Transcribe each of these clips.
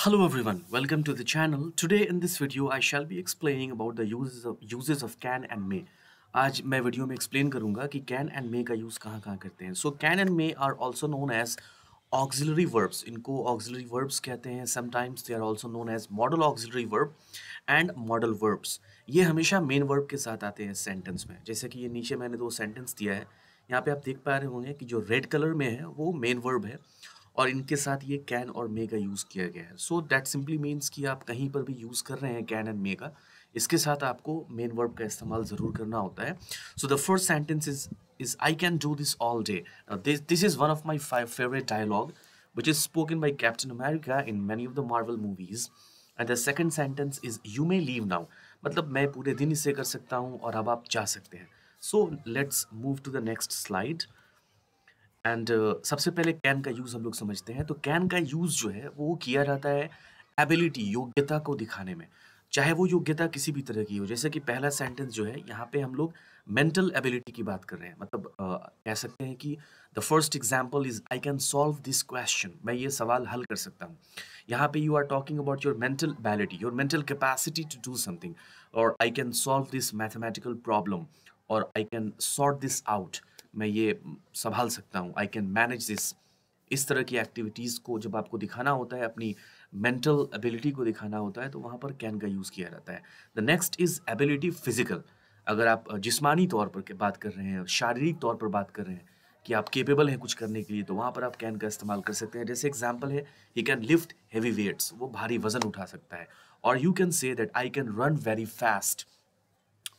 Hello everyone, welcome to the channel. Today in this video, I shall be explaining about the uses of, uses of can and may. आज मैं video में explain करूंगा कि can and मे का use कहाँ कहाँ करते हैं so can and may are also known as auxiliary verbs इनको ऑक्सिलरी वर्ब्स कहते हैं sometimes they are also known as modal auxiliary verb and modal verbs ये हमेशा मेन वर्ब के साथ आते हैं सेंटेंस में जैसे कि ये नीचे मैंने दो सेंटेंस दिया है यहाँ पे आप देख पा रहे होंगे कि जो रेड कलर में है वो मेन वर्ब है और इनके साथ ये कैन और मे का यूज़ किया गया है सो दैट सिंपली मीन्स कि आप कहीं पर भी यूज़ कर रहे हैं कैन एंड मे का इसके साथ आपको मेन वर्ब का इस्तेमाल ज़रूर करना होता है so the first sentence is is I can do this all day this this is one of my five favourite dialogue which is spoken by Captain America in many of the Marvel movies and the second sentence is you may leave now मतलब मैं पूरे दिन इसे कर सकता हूँ और अब आप जा सकते हैं so let's move to the next slide and uh, सबसे पहले कैन का यूज़ हम लोग समझते हैं तो कैन का यूज़ जो है वो किया जाता है एबिलिटी योग्यता को दिखाने में चाहे वो योग्यता किसी भी तरह की हो जैसे कि पहला सेंटेंस जो है यहाँ पे हम लोग मेंटल एबिलिटी की बात कर रहे हैं मतलब कह सकते हैं कि the first example is I can solve this question मैं ये सवाल हल कर सकता हूँ यहाँ पे you are talking about your mental ability your mental capacity to do something और I can solve this mathematical problem और I can sort this out मैं ये संभाल सकता हूँ आई कैन मैनेज दिस इस तरह की एक्टिविटीज़ को जब आपको दिखाना होता है अपनी मेंटल एबिलिटी को दिखाना होता है तो वहाँ पर कैन का यूज़ किया जाता है the next is ability physical अगर आप जिस्मानी तौर पर बात कर रहे हैं शारीरिक तौर पर बात कर रहे हैं कि आप केपेबल हैं कुछ करने के लिए तो वहाँ पर आप कैन का इस्तेमाल कर सकते हैं जैसे एग्जाम्पल है he can lift heavy weights वो भारी वजन उठा सकता है और you can say that I can run very fast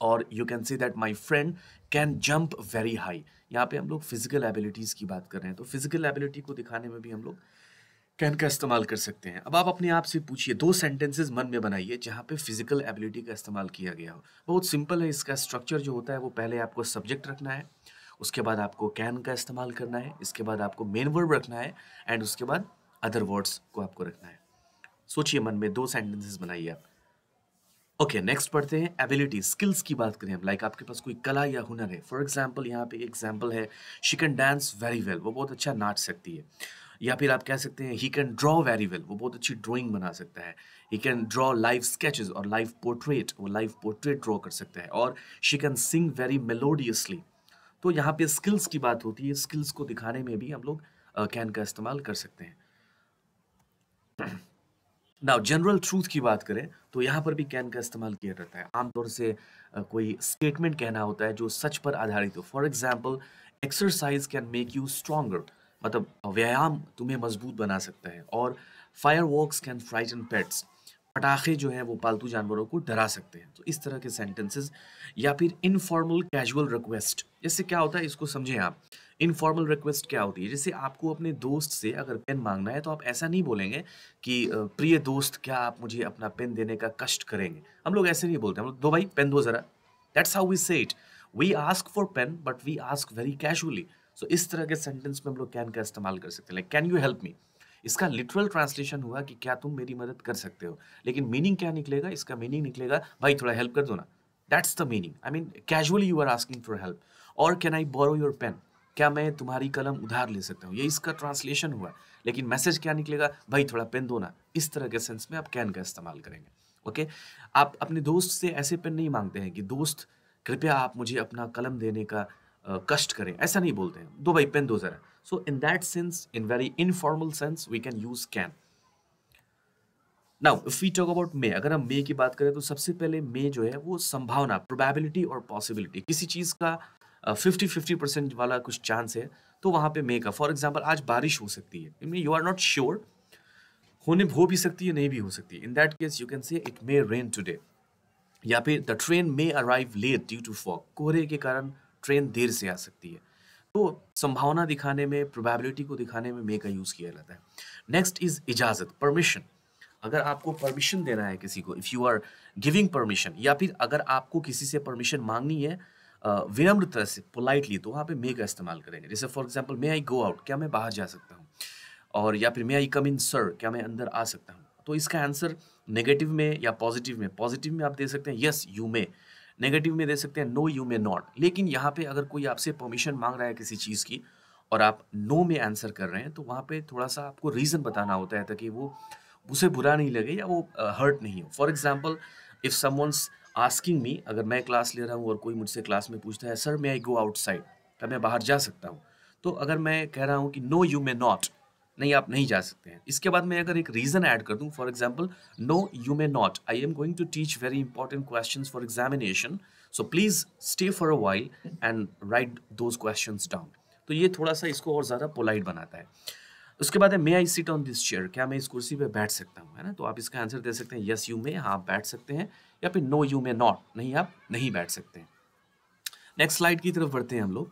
और you can say that my friend can jump very high यहाँ पे हम लोग फिजिकल एबिलिटीज़ की बात कर रहे हैं तो फिजिकल एबिलिटी को दिखाने में भी हम लोग कैन का इस्तेमाल कर सकते हैं अब आप अपने आप से पूछिए दो सेंटेंसेस मन में बनाइए जहाँ पे फिजिकल एबिलिटी का इस्तेमाल किया गया हो बहुत सिंपल है इसका स्ट्रक्चर जो होता है वो पहले आपको सब्जेक्ट रखना है उसके बाद आपको कैन का इस्तेमाल करना है इसके बाद आपको मेन वर्ड रखना है एंड उसके बाद अदर वर्ड्स को आपको रखना है सोचिए मन में दो सेंटेंसेस बनाइए आप ओके okay, नेक्स्ट पढ़ते हैं एबिलिटी स्किल्स की बात करें हम लाइक आपके पास कोई कला या हुनर है फॉर एग्जाम्पल यहाँ पे एग्जाम्पल है she can dance very well वो बहुत अच्छा नाच सकती है या फिर आप कह सकते हैं he can draw very well वो बहुत अच्छी ड्राइंग बना सकता है he can draw live sketches और लाइव पोर्ट्रेट वो लाइव पोर्ट्रेट ड्रॉ कर सकता है और she can sing very melodiously तो यहाँ पे स्किल्स की बात होती है स्किल्स को दिखाने में भी हम लोग कैन uh, का इस्तेमाल कर सकते हैं नाउ जनरल ट्रूथ की बात करें तो यहाँ पर भी कैन का इस्तेमाल किया जाता है आमतौर से कोई स्टेटमेंट कहना होता है जो सच पर आधारित हो for example exercise can make you stronger मतलब व्यायाम तुम्हें मजबूत बना सकता है और fireworks can and pets पटाखे जो हैं वो पालतू जानवरों को डरा सकते हैं तो इस तरह के सेंटेंसेस या फिर इनफॉर्मल कैजुअल रिक्वेस्ट इससे क्या होता है इसको समझें आप इनफॉर्मल रिक्वेस्ट क्या होती है जैसे आपको अपने दोस्त से अगर पेन मांगना है तो आप ऐसा नहीं बोलेंगे कि प्रिय दोस्त क्या आप मुझे अपना पेन देने का कष्ट करेंगे हम लोग ऐसे नहीं बोलते हम लोग दो भाई पेन दो ज़रा that's how we say it we ask for pen but we ask very casually so इस तरह के सेंटेंस में हम लोग कैन का इस्तेमाल कर सकते हैं like can you help me इसका लिटरल ट्रांसलेशन हुआ कि क्या तुम मेरी मदद कर सकते हो लेकिन मीनिंग क्या निकलेगा इसका मीनिंग निकलेगा भाई थोड़ा हेल्प कर दो ना that's the meaning I mean casually you are asking for help और can I borrow your pen क्या मैं तुम्हारी कलम उधार ले सकता हूँ ये इसका ट्रांसलेशन हुआ लेकिन मैसेज क्या निकलेगा भाई थोड़ा पेन दो ना इस तरह के सेंस में आप कैन का इस्तेमाल करेंगे ओके आप अपने दोस्त से ऐसे पेन नहीं मांगते हैं कि दोस्त कृपया आप मुझे अपना कलम देने का कष्ट करें ऐसा नहीं बोलते हैं दो भाई पेन दो जरा so in that sense in very informal sense we can use can now if we talk about may अगर हम मे की बात करें तो सबसे पहले मे जो है वो संभावना प्रोबेबिलिटी और पॉसिबिलिटी किसी चीज़ का फिफ्टी फिफ्टी परसेंट वाला कुछ चांस है तो वहाँ पे मेकअप फॉर एग्जाम्पल आज बारिश हो सकती है mean you are not sure होने हो भी सकती है नहीं भी हो सकती in that case you can say it may rain today या फिर the train may arrive late due to fog कोहरे के कारण ट्रेन देर से आ सकती है तो संभावना दिखाने में प्रोबेबिलिटी को दिखाने में मे का यूज़ किया जाता है नेक्स्ट इज इजाज़त परमिशन अगर आपको परमिशन देना है किसी को if you are giving permission या फिर अगर आपको किसी से परमिशन मांगनी है विनम्र तरह से पोलाइटली तो वहाँ पे मे का इस्तेमाल करेंगे जैसे for example may I go out क्या मैं बाहर जा सकता हूँ और या फिर मे आई कम इन सर क्या मैं अंदर आ सकता हूँ तो इसका आंसर नेगेटिव में या पॉजिटिव में पॉजिटिव में आप दे सकते हैं यस यू मे नेगेटिव में दे सकते हैं नो यू मे नॉट लेकिन यहाँ पे अगर कोई आपसे परमिशन मांग रहा है किसी चीज़ की और आप नो में आंसर कर रहे हैं तो वहाँ पे थोड़ा सा आपको रीज़न बताना होता है ताकि वो उसे बुरा नहीं लगे या वो हर्ट uh, नहीं हो for example if someone asking me अगर मैं क्लास ले रहा हूँ और कोई मुझसे क्लास में पूछता है sir may I go outside क्या मैं बाहर जा सकता हूँ तो अगर मैं कह रहा हूँ कि नो यू मे नॉट नहीं आप नहीं जा सकते हैं इसके बाद मैं अगर एक रीज़न ऐड कर दूँ for example no you may not I am going to teach very important question for examination so please stay for a while and write those question down तो ये थोड़ा सा इसको और ज़्यादा पोलाइट बनाता है उसके बाद है may I sit on this chair क्या मैं इस कुर्सी पे बैठ सकता हूँ है ना तो आप इसका आंसर दे सकते हैं यस यू मे हाँ बैठ सकते हैं या फिर नो यू मे नॉट नहीं आप नहीं बैठ सकते हैं नेक्स्ट स्लाइड की तरफ बढ़ते हैं हम लोग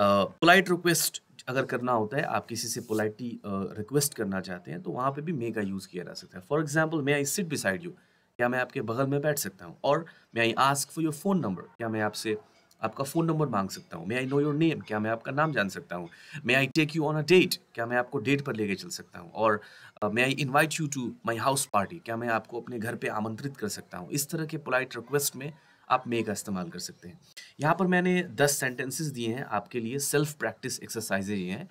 पोलाइट रिक्वेस्ट अगर करना होता है आप किसी से पोलाइटली रिक्वेस्ट uh, करना चाहते हैं तो वहाँ पे भी मे का यूज़ किया जा सकता है for example may I sit beside you क्या मैं आपके बगल में बैठ सकता हूँ और may I ask for your phone number क्या मैं आपसे आपका फ़ोन नंबर मांग सकता हूँ may I know your name क्या मैं आपका नाम जान सकता हूँ may I take you on a date क्या मैं आपको डेट पर लेके चल सकता हूँ और may I invite you to my house party क्या मैं आपको अपने घर पर आमंत्रित कर सकता हूँ इस तरह के पोलाइट रिक्वेस्ट में आप मे का इस्तेमाल कर सकते हैं यहाँ पर मैंने दस सेंटेंसेस दिए हैं आपके लिए सेल्फ प्रैक्टिस एक्सरसाइजेज ये हैं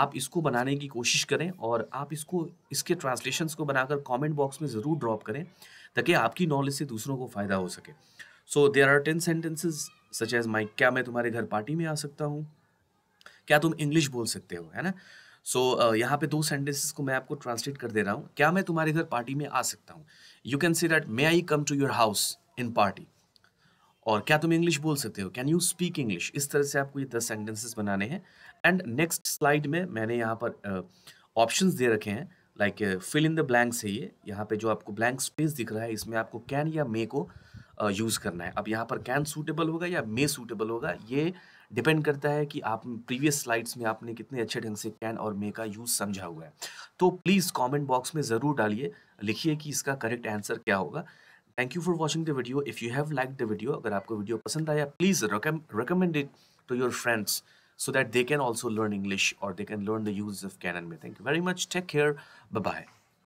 आप इसको बनाने की कोशिश करें और आप इसको इसके ट्रांसलेशंस को बनाकर कमेंट बॉक्स में ज़रूर ड्रॉप करें ताकि आपकी नॉलेज से दूसरों को फ़ायदा हो सके so there are ten sentences such as mike क्या मैं तुम्हारे घर पार्टी में आ सकता हूँ क्या तुम इंग्लिश बोल सकते हो है ना सो so, uh, यहाँ पे दो सेंटेंसेस को मैं आपको ट्रांसलेट कर दे रहा हूँ क्या मैं तुम्हारे घर पार्टी में आ सकता हूँ you can see that may I come to your house in party और क्या तुम इंग्लिश बोल सकते हो कैन यू स्पीक इंग्लिश इस तरह से आपको ये दस सेंटेंसेस बनाने हैं एंड नेक्स्ट स्लाइड में मैंने यहाँ पर ऑप्शंस uh, दे रखे हैं like fill in the blanks है ये यहाँ पे जो आपको ब्लैंक स्पेस दिख रहा है इसमें आपको कैन या मे को uh, यूज़ करना है अब यहाँ पर कैन सूटेबल होगा या मे सूटेबल होगा ये डिपेंड करता है कि आप प्रीवियस स्लाइड्स में आपने कितने अच्छे ढंग से कैन और मे का यूज़ समझा हुआ है तो प्लीज़ कॉमेंट बॉक्स में ज़रूर डालिए लिखिए कि इसका करेक्ट आंसर क्या होगा thank you for watching the video if you have like the video अगर आपको वीडियो पसंद आया please recommend it to your friends so that they can also learn English or they can learn the of of Canon May. Thank you very much. Take care. Bye bye.